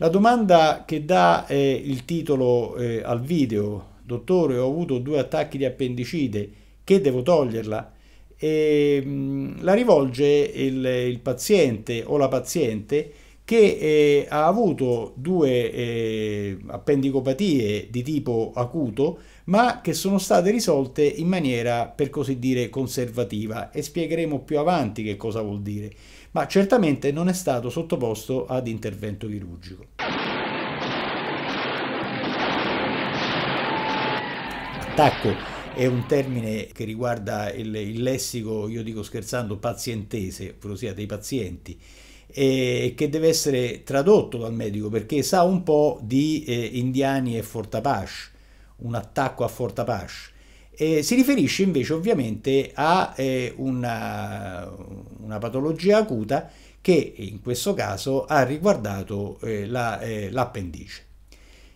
La domanda che dà eh, il titolo eh, al video, dottore ho avuto due attacchi di appendicite, che devo toglierla? E, ehm, mh, la rivolge il, il, paziente o la paziente che eh, ha avuto due eh, appendicopatie di tipo acuto ma che sono state risolte in maniera per così dire conservativa e spiegheremo più avanti che cosa vuol dire, ma certamente non è stato sottoposto ad intervento chirurgico. Attacco è un termine che riguarda il, il lessico, io dico scherzando, pazientese, ossia dei pazienti eh, che deve essere tradotto dal medico perché sa un po' di eh, indiani e fortapash un attacco a Fort Apache. Eh, si riferisce invece ovviamente a eh, una, eh, una, patologia acuta che in questo caso ha riguardato eh, eh l'appendice.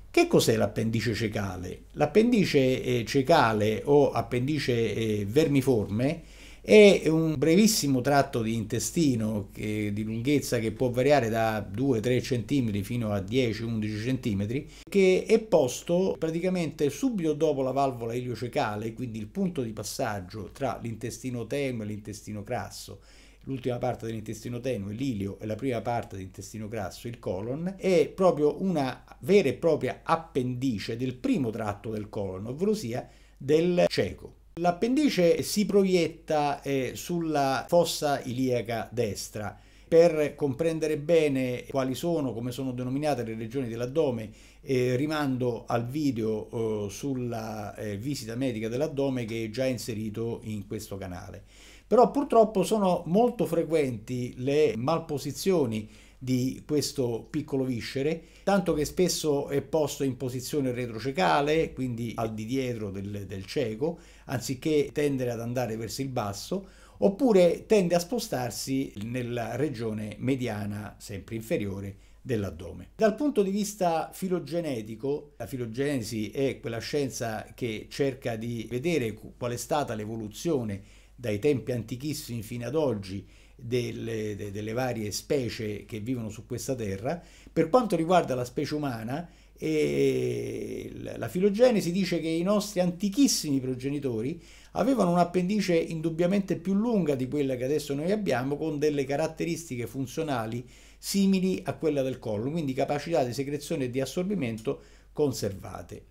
che cos'è l'appendice cecale? L'appendice eh, cecale o appendice vermiforme è un brevissimo tratto di intestino che, di lunghezza che può variare da 2-3 cm fino a 10-11 cm che è posto praticamente subito dopo la valvola iliocecale, quindi il punto di passaggio tra l'intestino tenue e l'intestino grasso l'ultima parte dell'intestino tenue, l'ilio e la prima parte dell'intestino grasso, il colon, è proprio una vera e propria appendice del primo tratto del colon, ovvero sia del cieco. L'appendice si proietta eh, sulla fossa iliaca destra. Per comprendere bene quali sono, come sono denominate le regioni dell'addome, eh, rimando al video eh, sulla eh, visita medica dell'addome che è già inserito in questo canale. Però purtroppo sono molto frequenti le malposizioni di questo piccolo viscere, tanto che spesso è posto in posizione retrocecale, quindi al di dietro del, del cieco, anziché tendere ad andare verso il basso, oppure tende a spostarsi nella regione mediana, sempre inferiore, dell'addome. Dal punto di vista filogenetico, la filogenesi è quella scienza che cerca di vedere qual è stata l'evoluzione dai tempi antichissimi fino ad oggi delle, delle varie specie che vivono su questa terra. Per quanto riguarda la specie umana, e eh, la filogenesi dice che i nostri antichissimi progenitori avevano un'appendice indubbiamente più lunga di quella che adesso noi abbiamo con delle caratteristiche funzionali simili a quella del collo, quindi capacità di secrezione e di assorbimento conservate.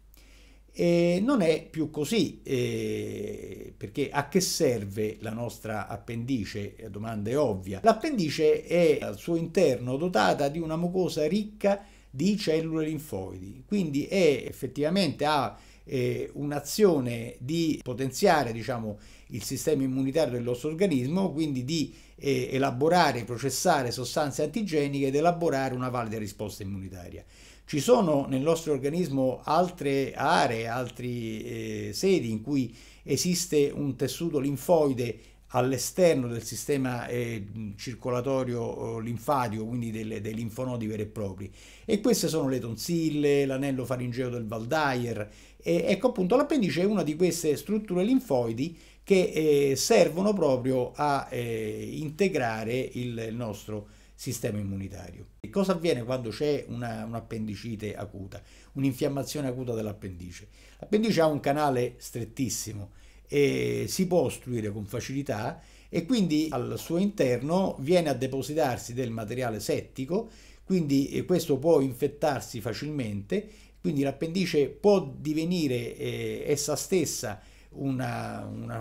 E non è più così, eh, perché a che serve la nostra appendice? La domanda è ovvia. L'appendice è al suo interno dotata di una mucosa ricca di cellule linfoidi, quindi è effettivamente ha eh, un'azione di potenziare diciamo, il sistema immunitario del nostro organismo, quindi di eh, elaborare, processare sostanze antigeniche ed elaborare una valida risposta immunitaria. Ci sono nel nostro organismo altre aree, altre eh, sedi in cui esiste un tessuto linfoide all'esterno del sistema eh, circolatorio eh, linfatico, quindi delle, dei linfonodi veri e propri. E queste sono le tonsille, l'anello faringeo del Valdayer. E, ecco appunto l'appendice è una di queste strutture linfoidi che eh, servono proprio a eh, integrare il nostro organismo sistema immunitario. E cosa avviene quando c'è un'appendicite acuta, un'infiammazione acuta dell'appendice? L'appendice ha un canale strettissimo e si può ostruire con facilità e quindi al suo interno viene a depositarsi del materiale settico, quindi eh, questo può infettarsi facilmente, quindi l'appendice può divenire eh, essa stessa un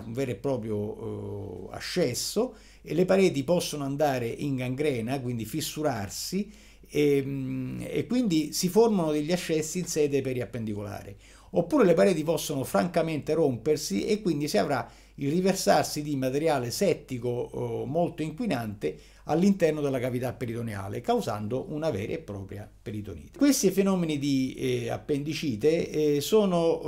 vero e proprio eh, ascesso e le pareti possono andare in gangrena, quindi fissurarsi e, ehm, e quindi si formano degli ascessi in sede periappendicolare. Oppure le pareti possono francamente rompersi e quindi si avrà il riversarsi di materiale settico molto inquinante all'interno della cavità peritoneale, causando una vera e propria peritonite. Questi fenomeni di eh, appendicite eh, sono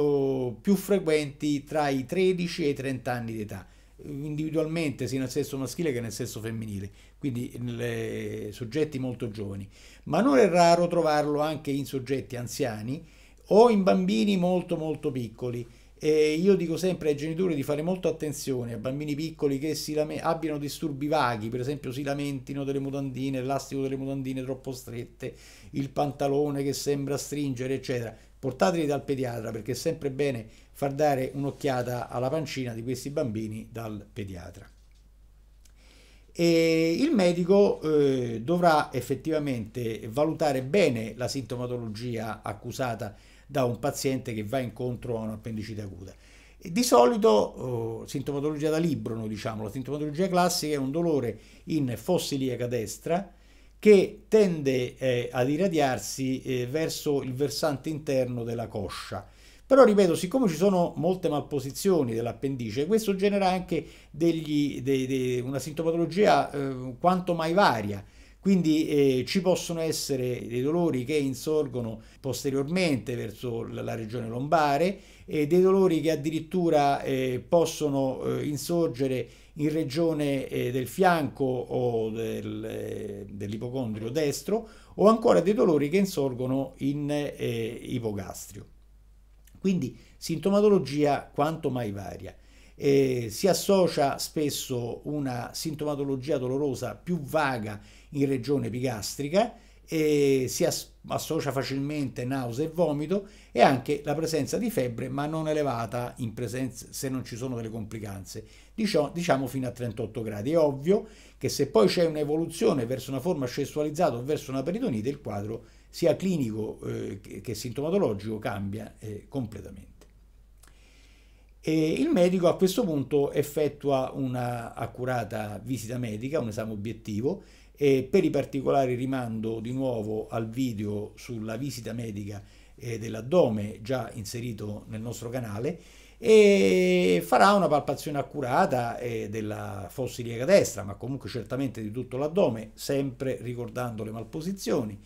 eh, più frequenti tra i 13 e i 30 anni di età, individualmente sia nel sesso maschile che nel sesso femminile, quindi in eh, soggetti molto giovani, ma non è raro trovarlo anche in soggetti anziani o in bambini molto molto piccoli. E io dico sempre ai genitori di fare molto attenzione a bambini piccoli che abbiano disturbi vaghi, per esempio si lamentino delle mutandine, l'elastico delle mutandine troppo strette, il pantalone che sembra stringere, eccetera portateli dal pediatra perché è sempre bene far dare un'occhiata alla pancina di questi bambini dal pediatra. E il medico eh, dovrà effettivamente valutare bene la sintomatologia accusata da un paziente che va incontro a un'appendicite acuta. E di solito eh, sintomatologia da libro, diciamo, la sintomatologia classica è un dolore in fossiliaca destra, che tende eh, ad irradiarsi eh, verso il versante interno della coscia. Però ripeto, siccome ci sono molte malposizioni dell'appendice, questo genera anche degli, dei, dei, una sintomatologia eh, quanto mai varia. Quindi eh, ci possono essere dei dolori che insorgono posteriormente verso la regione lombare e dei dolori che addirittura eh, possono eh, insorgere in regione eh, del fianco o del, eh, dell'ipocondrio destro o ancora dei dolori che insorgono in eh, ipogastrio. Quindi sintomatologia quanto mai varia. Eh, si associa spesso una sintomatologia dolorosa più vaga in regione epigastrica e si associa facilmente nausea e vomito e anche la presenza di febbre ma non elevata presenza, se non ci sono delle complicanze diciamo, diciamo fino a 38 gradi è ovvio che se poi c'è un'evoluzione verso una forma sessualizzata o verso una peritonite il quadro sia clinico eh, che sintomatologico cambia eh, completamente e il medico a questo punto effettua una accurata visita medica un esame obiettivo e per i particolari rimando di nuovo al video sulla visita medica eh, dell'addome già inserito nel nostro canale e farà una palpazione accurata eh, della fossa iliaca destra, ma comunque certamente di tutto l'addome, sempre ricordando le malposizioni.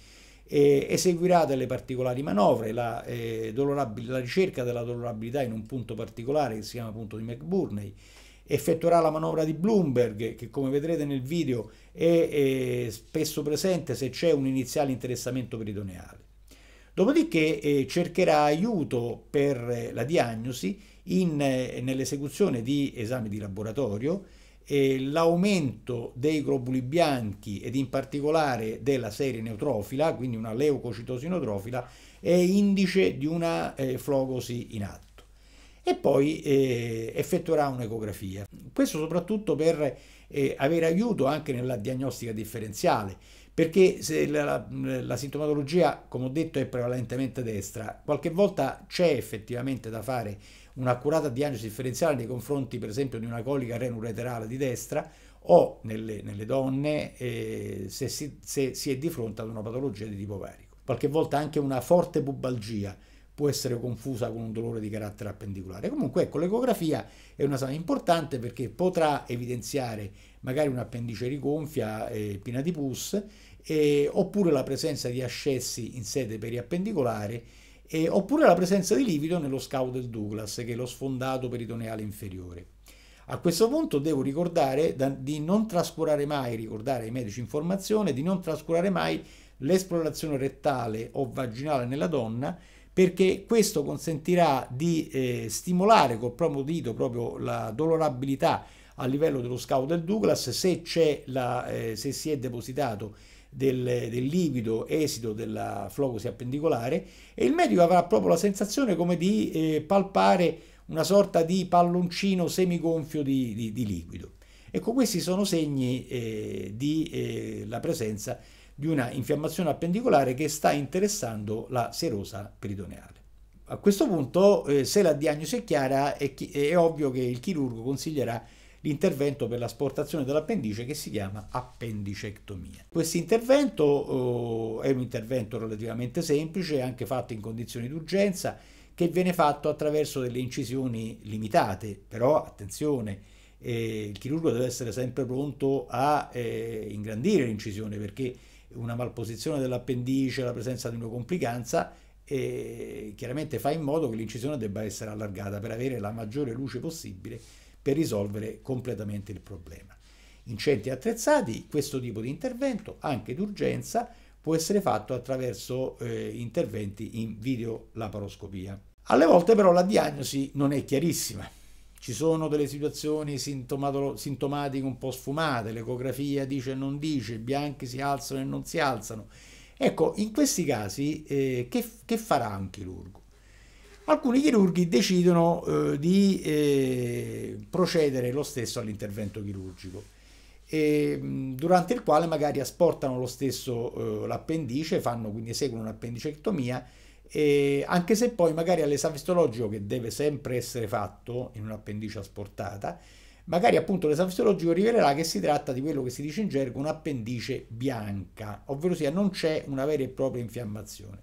Eh, eseguirà delle particolari manovre, la, eh, la, ricerca della dolorabilità in un punto particolare che si chiama punto di McBurney effettuerà la manovra di Bloomberg, che come vedrete nel video è, è spesso presente se c'è un iniziale interessamento peridoneale. Dopodiché eh, cercherà aiuto per eh, la diagnosi eh, nell'esecuzione di esami di laboratorio, eh, l'aumento dei globuli bianchi ed in particolare della serie neutrofila, quindi una leucocitosi leucocitosinotrofila, è indice di una eh, flogosi in atto e poi eh, effettuerà un'ecografia. Questo soprattutto per eh, avere aiuto anche nella diagnostica differenziale, perché se la, la, sintomatologia, come ho detto, è prevalentemente destra, qualche volta c'è effettivamente da fare un'accurata diagnosi differenziale nei confronti, per esempio, di una colica renureterale di destra o nelle, nelle donne eh, se, si, se si è di fronte ad una patologia di tipo varico. Qualche volta anche una forte pubalgia, può essere confusa con un dolore di carattere appendicolare. Comunque ecco, l'ecografia è una sala importante perché potrà evidenziare magari un'appendice rigonfia eh, piena di pus eh, oppure la presenza di ascessi in sede periappendicolare eh, oppure la presenza di livido nello scavo del Douglas, che è lo sfondato peritoneale inferiore. A questo punto devo ricordare da, di non trascurare mai, ricordare ai medici in formazione, di non trascurare mai l'esplorazione rettale o vaginale nella donna perché questo consentirà di eh, stimolare col proprio dito proprio la dolorabilità a livello dello scavo del Douglas se, la, eh, se si è depositato del, del, livido esito della flocosi appendicolare e il medico avrà proprio la sensazione come di eh, palpare una sorta di palloncino semigonfio di, di, di liquido. Ecco, questi sono segni eh, della eh, presenza di una infiammazione appendicolare che sta interessando la serosa peritoneale. A questo punto, eh, se la diagnosi è chiara, è, chi è ovvio che il chirurgo consiglierà l'intervento per l'asportazione dell'appendice che si chiama appendicectomia. Questo intervento eh, è un intervento relativamente semplice, anche fatto in condizioni d'urgenza, che viene fatto attraverso delle incisioni limitate, però attenzione, eh, il chirurgo deve essere sempre pronto a eh, ingrandire l'incisione perché una malposizione dell'appendice, la presenza di una complicanza, e chiaramente fa in modo che l'incisione debba essere allargata per avere la maggiore luce possibile per risolvere completamente il problema. In centri attrezzati questo tipo di intervento, anche d'urgenza, può essere fatto attraverso eh, interventi in videolaparoscopia. Alle volte però la diagnosi non è chiarissima ci sono delle situazioni sintomatiche un po' sfumate, l'ecografia dice e non dice, i bianchi si alzano e non si alzano. Ecco, in questi casi eh, che, che, farà un chirurgo? Alcuni chirurghi decidono eh, di eh, procedere lo stesso all'intervento chirurgico ehm, durante il quale magari asportano lo stesso eh, l'appendice, fanno quindi eseguono un'appendicectomia e anche se poi magari all'esame istologico che deve sempre essere fatto in un'appendice asportata, magari appunto l'esame istologico rivelerà che si tratta di quello che si dice in gergo un'appendice bianca, ovvero sia non c'è una vera e propria infiammazione.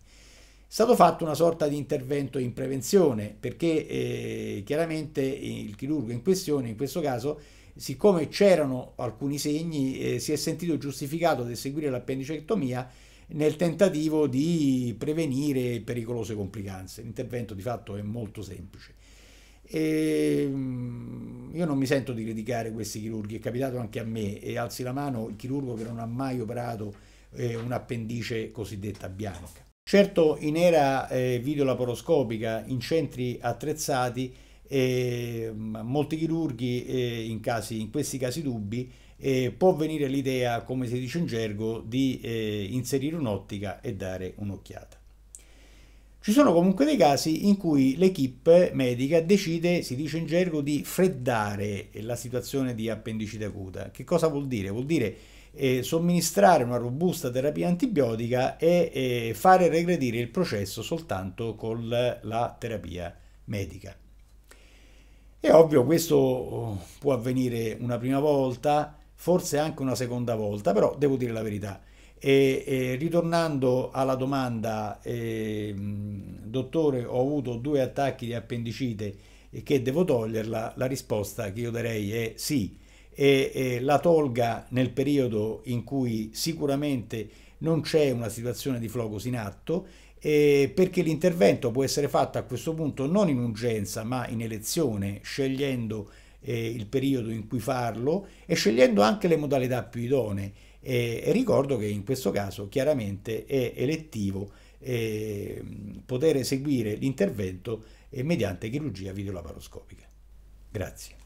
È stato fatto una sorta di intervento in prevenzione perché eh, chiaramente il chirurgo in questione, in questo caso, siccome c'erano alcuni segni, eh, si è sentito giustificato ad eseguire l'appendicectomia nel tentativo di prevenire pericolose complicanze. L'intervento di fatto è molto semplice. E ehm, io non mi sento di criticare questi chirurghi, è capitato anche a me e alzi la mano il chirurgo che non ha mai operato eh, un'appendice cosiddetta bianca. Certo in era eh, videolaparoscopica in centri attrezzati eh, molti chirurghi eh, in, casi, in questi casi dubbi eh, può venire l'idea, come si dice in gergo, di eh, inserire un'ottica e dare un'occhiata. Ci sono comunque dei casi in cui l'equipe medica decide, si dice in gergo, di freddare la situazione di appendicite acuta. Che cosa vuol dire? Vuol dire eh, somministrare una robusta terapia antibiotica e eh, fare regredire il processo soltanto con la terapia medica. È ovvio, questo oh, può avvenire una prima volta, forse anche una seconda volta, però devo dire la verità. E, e ritornando alla domanda, eh, dottore, ho avuto due attacchi di appendicite e che devo toglierla, la risposta che io darei è sì, e, e la tolga nel periodo in cui sicuramente non c'è una situazione di flocus in atto eh, perché l'intervento può essere fatto a questo punto non in urgenza ma in elezione, scegliendo eh, il periodo in cui farlo e scegliendo anche le modalità più idonee. E, ricordo che in questo caso chiaramente è elettivo eh, poter eseguire l'intervento eh, mediante chirurgia videolaparoscopica. Grazie.